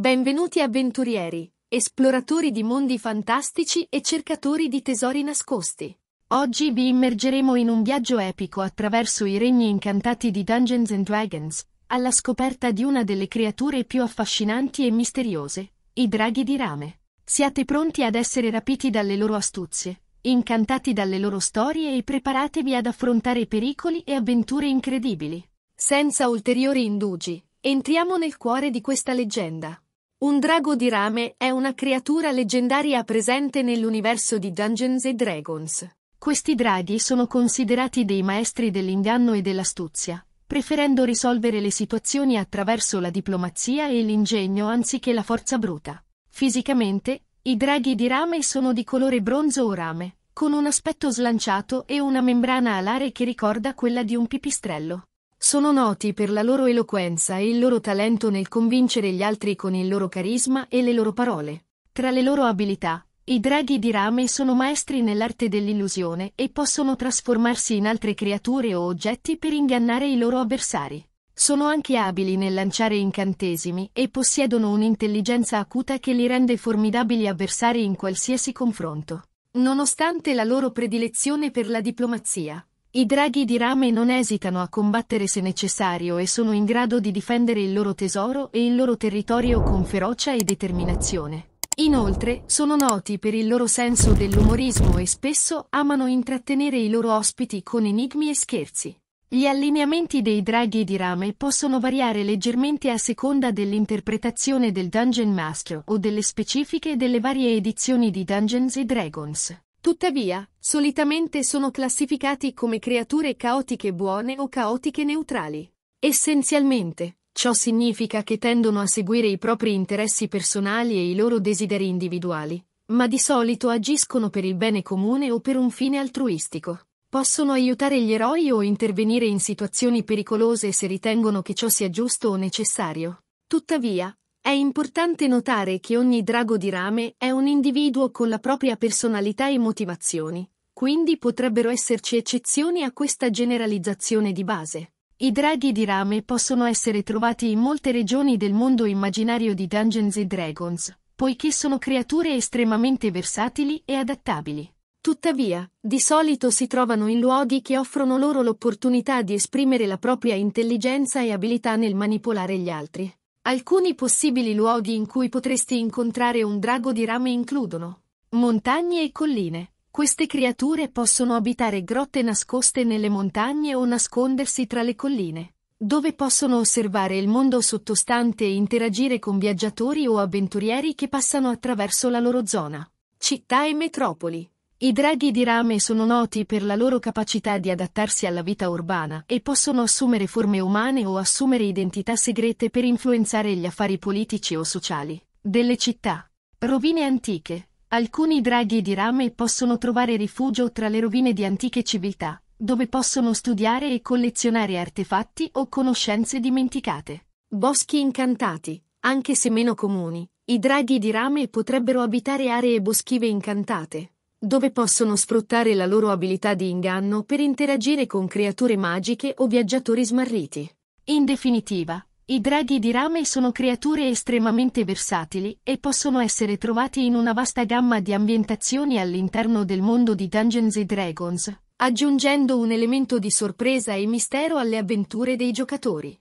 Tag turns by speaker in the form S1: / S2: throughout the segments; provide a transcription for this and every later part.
S1: Benvenuti avventurieri, esploratori di mondi fantastici e cercatori di tesori nascosti. Oggi vi immergeremo in un viaggio epico attraverso i regni incantati di Dungeons and Dragons, alla scoperta di una delle creature più affascinanti e misteriose, i draghi di rame. Siate pronti ad essere rapiti dalle loro astuzie, incantati dalle loro storie e preparatevi ad affrontare pericoli e avventure incredibili. Senza ulteriori indugi, entriamo nel cuore di questa leggenda. Un drago di rame è una creatura leggendaria presente nell'universo di Dungeons Dragons. Questi draghi sono considerati dei maestri dell'inganno e dell'astuzia, preferendo risolvere le situazioni attraverso la diplomazia e l'ingegno anziché la forza bruta. Fisicamente, i draghi di rame sono di colore bronzo o rame, con un aspetto slanciato e una membrana alare che ricorda quella di un pipistrello sono noti per la loro eloquenza e il loro talento nel convincere gli altri con il loro carisma e le loro parole. Tra le loro abilità, i draghi di rame sono maestri nell'arte dell'illusione e possono trasformarsi in altre creature o oggetti per ingannare i loro avversari. Sono anche abili nel lanciare incantesimi e possiedono un'intelligenza acuta che li rende formidabili avversari in qualsiasi confronto. Nonostante la loro predilezione per la diplomazia, i draghi di rame non esitano a combattere se necessario e sono in grado di difendere il loro tesoro e il loro territorio con ferocia e determinazione. Inoltre, sono noti per il loro senso dell'umorismo e spesso amano intrattenere i loro ospiti con enigmi e scherzi. Gli allineamenti dei draghi di rame possono variare leggermente a seconda dell'interpretazione del Dungeon Master o delle specifiche delle varie edizioni di Dungeons Dragons. Tuttavia, Solitamente sono classificati come creature caotiche buone o caotiche neutrali. Essenzialmente, ciò significa che tendono a seguire i propri interessi personali e i loro desideri individuali, ma di solito agiscono per il bene comune o per un fine altruistico. Possono aiutare gli eroi o intervenire in situazioni pericolose se ritengono che ciò sia giusto o necessario. Tuttavia, è importante notare che ogni drago di rame è un individuo con la propria personalità e motivazioni, quindi potrebbero esserci eccezioni a questa generalizzazione di base. I draghi di rame possono essere trovati in molte regioni del mondo immaginario di Dungeons Dragons, poiché sono creature estremamente versatili e adattabili. Tuttavia, di solito si trovano in luoghi che offrono loro l'opportunità di esprimere la propria intelligenza e abilità nel manipolare gli altri. Alcuni possibili luoghi in cui potresti incontrare un drago di rame includono montagne e colline. Queste creature possono abitare grotte nascoste nelle montagne o nascondersi tra le colline, dove possono osservare il mondo sottostante e interagire con viaggiatori o avventurieri che passano attraverso la loro zona. Città e metropoli. I draghi di rame sono noti per la loro capacità di adattarsi alla vita urbana e possono assumere forme umane o assumere identità segrete per influenzare gli affari politici o sociali delle città. Rovine antiche. Alcuni draghi di rame possono trovare rifugio tra le rovine di antiche civiltà, dove possono studiare e collezionare artefatti o conoscenze dimenticate. Boschi incantati, anche se meno comuni, i draghi di rame potrebbero abitare aree boschive incantate dove possono sfruttare la loro abilità di inganno per interagire con creature magiche o viaggiatori smarriti. In definitiva, i draghi di rame sono creature estremamente versatili e possono essere trovati in una vasta gamma di ambientazioni all'interno del mondo di Dungeons Dragons, aggiungendo un elemento di sorpresa e mistero alle avventure dei giocatori.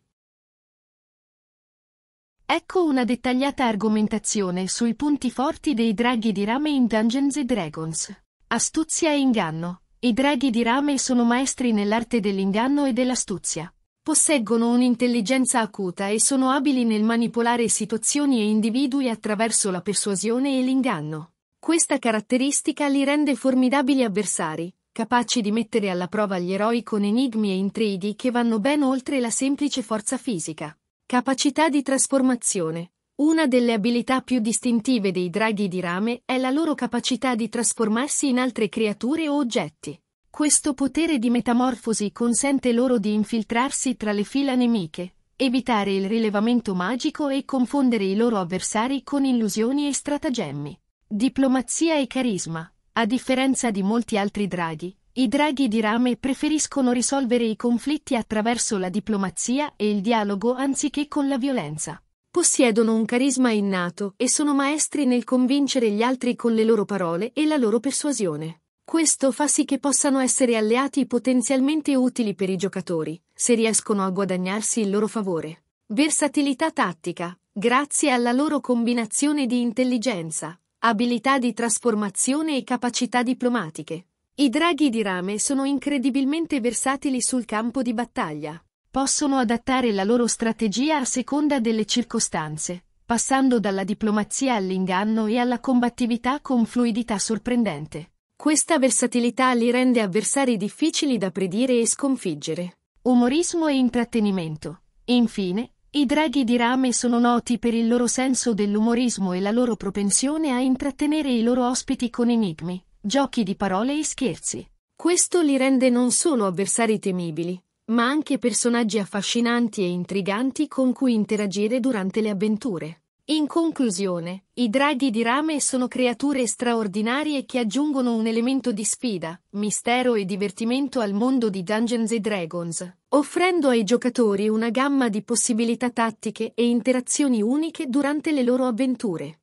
S1: Ecco una dettagliata argomentazione sui punti forti dei draghi di rame in Dungeons Dragons. Astuzia e inganno. I draghi di rame sono maestri nell'arte dell'inganno e dell'astuzia. Posseggono un'intelligenza acuta e sono abili nel manipolare situazioni e individui attraverso la persuasione e l'inganno. Questa caratteristica li rende formidabili avversari, capaci di mettere alla prova gli eroi con enigmi e intrighi che vanno ben oltre la semplice forza fisica. Capacità di trasformazione. Una delle abilità più distintive dei draghi di rame è la loro capacità di trasformarsi in altre creature o oggetti. Questo potere di metamorfosi consente loro di infiltrarsi tra le fila nemiche, evitare il rilevamento magico e confondere i loro avversari con illusioni e stratagemmi. Diplomazia e carisma. A differenza di molti altri draghi, i draghi di rame preferiscono risolvere i conflitti attraverso la diplomazia e il dialogo anziché con la violenza. Possiedono un carisma innato e sono maestri nel convincere gli altri con le loro parole e la loro persuasione. Questo fa sì che possano essere alleati potenzialmente utili per i giocatori, se riescono a guadagnarsi il loro favore. Versatilità tattica, grazie alla loro combinazione di intelligenza, abilità di trasformazione e capacità diplomatiche. I draghi di rame sono incredibilmente versatili sul campo di battaglia. Possono adattare la loro strategia a seconda delle circostanze, passando dalla diplomazia all'inganno e alla combattività con fluidità sorprendente. Questa versatilità li rende avversari difficili da predire e sconfiggere. Umorismo e intrattenimento. Infine, i draghi di rame sono noti per il loro senso dell'umorismo e la loro propensione a intrattenere i loro ospiti con enigmi, Giochi di parole e scherzi. Questo li rende non solo avversari temibili, ma anche personaggi affascinanti e intriganti con cui interagire durante le avventure. In conclusione, i draghi di rame sono creature straordinarie che aggiungono un elemento di sfida, mistero e divertimento al mondo di Dungeons Dragons, offrendo ai giocatori una gamma di possibilità tattiche e interazioni uniche durante le loro avventure.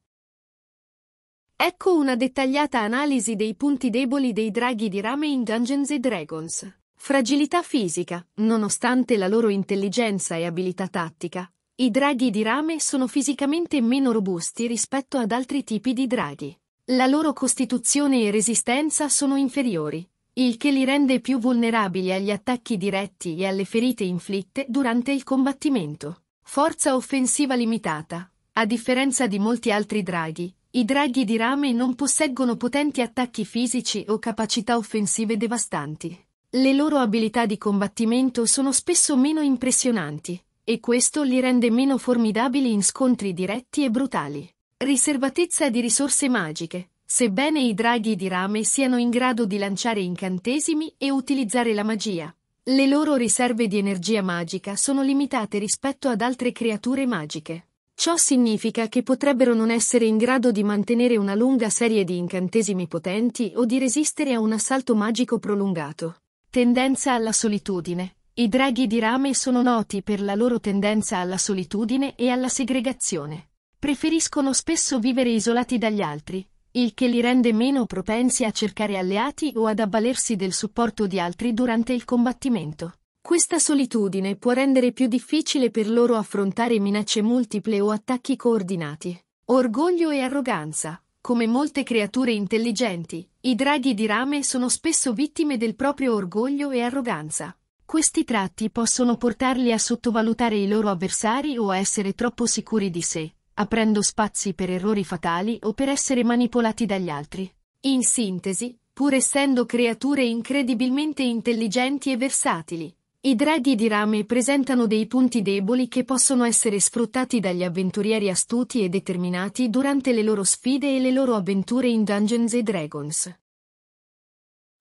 S1: Ecco una dettagliata analisi dei punti deboli dei draghi di rame in Dungeons Dragons. Fragilità fisica. Nonostante la loro intelligenza e abilità tattica, i draghi di rame sono fisicamente meno robusti rispetto ad altri tipi di draghi. La loro costituzione e resistenza sono inferiori, il che li rende più vulnerabili agli attacchi diretti e alle ferite inflitte durante il combattimento. Forza offensiva limitata. A differenza di molti altri draghi, i draghi di rame non posseggono potenti attacchi fisici o capacità offensive devastanti. Le loro abilità di combattimento sono spesso meno impressionanti, e questo li rende meno formidabili in scontri diretti e brutali. Riservatezza di risorse magiche. Sebbene i draghi di rame siano in grado di lanciare incantesimi e utilizzare la magia, le loro riserve di energia magica sono limitate rispetto ad altre creature magiche. Ciò significa che potrebbero non essere in grado di mantenere una lunga serie di incantesimi potenti o di resistere a un assalto magico prolungato. Tendenza alla solitudine. I draghi di rame sono noti per la loro tendenza alla solitudine e alla segregazione. Preferiscono spesso vivere isolati dagli altri, il che li rende meno propensi a cercare alleati o ad avvalersi del supporto di altri durante il combattimento. Questa solitudine può rendere più difficile per loro affrontare minacce multiple o attacchi coordinati. Orgoglio e arroganza. Come molte creature intelligenti, i draghi di rame sono spesso vittime del proprio orgoglio e arroganza. Questi tratti possono portarli a sottovalutare i loro avversari o a essere troppo sicuri di sé, aprendo spazi per errori fatali o per essere manipolati dagli altri. In sintesi, pur essendo creature incredibilmente intelligenti e versatili, i draghi di rame presentano dei punti deboli che possono essere sfruttati dagli avventurieri astuti e determinati durante le loro sfide e le loro avventure in Dungeons Dragons.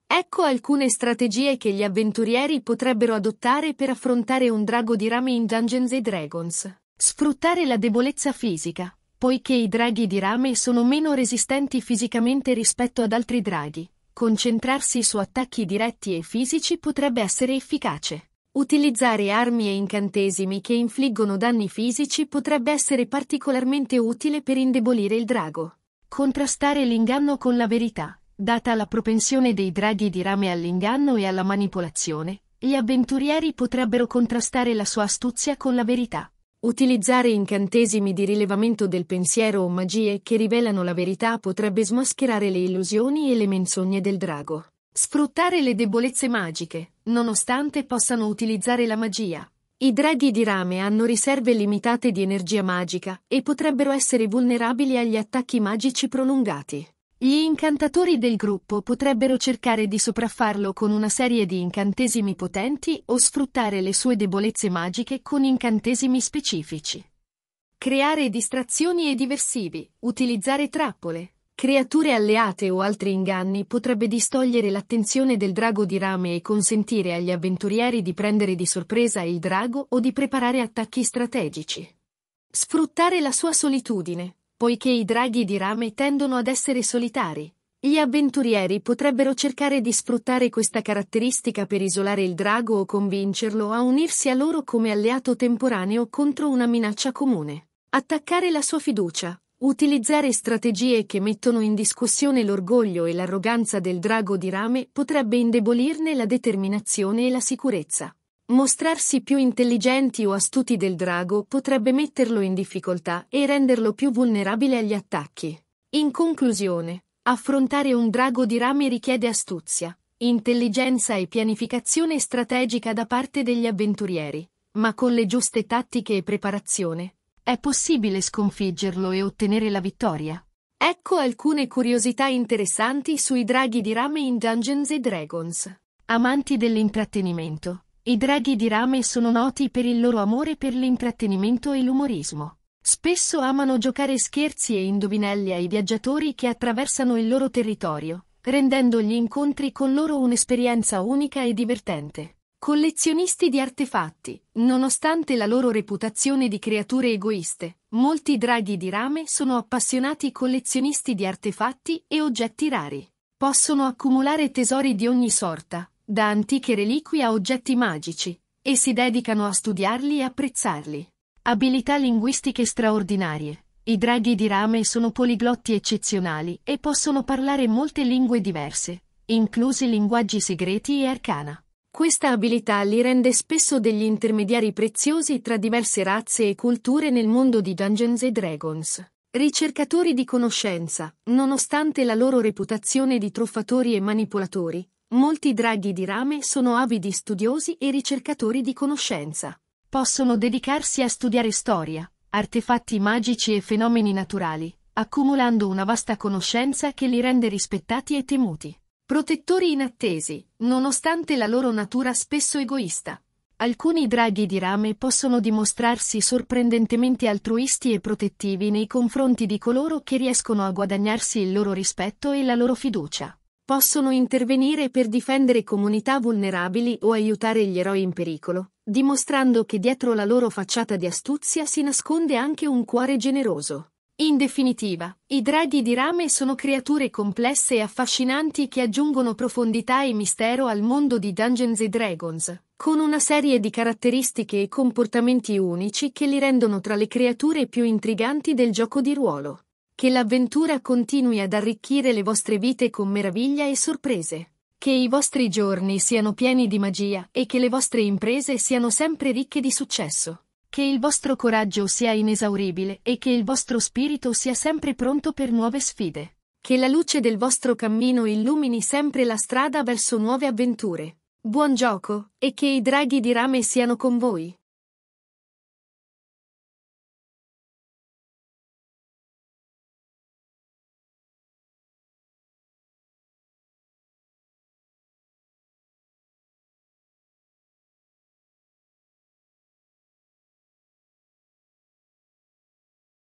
S1: Ecco alcune strategie che gli avventurieri potrebbero adottare per affrontare un drago di rame in Dungeons Dragons. Sfruttare la debolezza fisica, poiché i draghi di rame sono meno resistenti fisicamente rispetto ad altri draghi. Concentrarsi su attacchi diretti e fisici potrebbe essere efficace. Utilizzare armi e incantesimi che infliggono danni fisici potrebbe essere particolarmente utile per indebolire il drago. Contrastare l'inganno con la verità. Data la propensione dei draghi di rame all'inganno e alla manipolazione, gli avventurieri potrebbero contrastare la sua astuzia con la verità. Utilizzare incantesimi di rilevamento del pensiero o magie che rivelano la verità potrebbe smascherare le illusioni e le menzogne del drago. Sfruttare le debolezze magiche, nonostante possano utilizzare la magia. I draghi di rame hanno riserve limitate di energia magica e potrebbero essere vulnerabili agli attacchi magici prolungati. Gli incantatori del gruppo potrebbero cercare di sopraffarlo con una serie di incantesimi potenti o sfruttare le sue debolezze magiche con incantesimi specifici. Creare distrazioni e diversivi, utilizzare trappole, creature alleate o altri inganni potrebbe distogliere l'attenzione del drago di rame e consentire agli avventurieri di prendere di sorpresa il drago o di preparare attacchi strategici. Sfruttare la sua solitudine, poiché i draghi di rame tendono ad essere solitari. Gli avventurieri potrebbero cercare di sfruttare questa caratteristica per isolare il drago o convincerlo a unirsi a loro come alleato temporaneo contro una minaccia comune. Attaccare la sua fiducia, Utilizzare strategie che mettono in discussione l'orgoglio e l'arroganza del drago di rame potrebbe indebolirne la determinazione e la sicurezza. Mostrarsi più intelligenti o astuti del drago potrebbe metterlo in difficoltà e renderlo più vulnerabile agli attacchi. In conclusione, affrontare un drago di rame richiede astuzia, intelligenza e pianificazione strategica da parte degli avventurieri, ma con le giuste tattiche e preparazione è possibile sconfiggerlo e ottenere la vittoria? Ecco alcune curiosità interessanti sui draghi di rame in Dungeons Dragons. Amanti dell'intrattenimento. I draghi di rame sono noti per il loro amore per l'intrattenimento e l'umorismo. Spesso amano giocare scherzi e indovinelli ai viaggiatori che attraversano il loro territorio, rendendo gli incontri con loro un'esperienza unica e divertente. Collezionisti di artefatti, nonostante la loro reputazione di creature egoiste, molti draghi di rame sono appassionati collezionisti di artefatti e oggetti rari. Possono accumulare tesori di ogni sorta, da antiche reliquie a oggetti magici, e si dedicano a studiarli e apprezzarli. Abilità linguistiche straordinarie. I draghi di rame sono poliglotti eccezionali e possono parlare molte lingue diverse, inclusi linguaggi segreti e arcana. Questa abilità li rende spesso degli intermediari preziosi tra diverse razze e culture nel mondo di Dungeons and Dragons. Ricercatori di conoscenza, nonostante la loro reputazione di truffatori e manipolatori, molti draghi di rame sono avidi studiosi e ricercatori di conoscenza. Possono dedicarsi a studiare storia, artefatti magici e fenomeni naturali, accumulando una vasta conoscenza che li rende rispettati e temuti. Protettori inattesi, nonostante la loro natura spesso egoista. Alcuni draghi di rame possono dimostrarsi sorprendentemente altruisti e protettivi nei confronti di coloro che riescono a guadagnarsi il loro rispetto e la loro fiducia. Possono intervenire per difendere comunità vulnerabili o aiutare gli eroi in pericolo, dimostrando che dietro la loro facciata di astuzia si nasconde anche un cuore generoso. In definitiva, i draghi di rame sono creature complesse e affascinanti che aggiungono profondità e mistero al mondo di Dungeons Dragons, con una serie di caratteristiche e comportamenti unici che li rendono tra le creature più intriganti del gioco di ruolo. Che l'avventura continui ad arricchire le vostre vite con meraviglia e sorprese. Che i vostri giorni siano pieni di magia e che le vostre imprese siano sempre ricche di successo. Che il vostro coraggio sia inesauribile e che il vostro spirito sia sempre pronto per nuove sfide. Che la luce del vostro cammino illumini sempre la strada verso nuove avventure. Buon gioco, e che i draghi di rame siano con voi.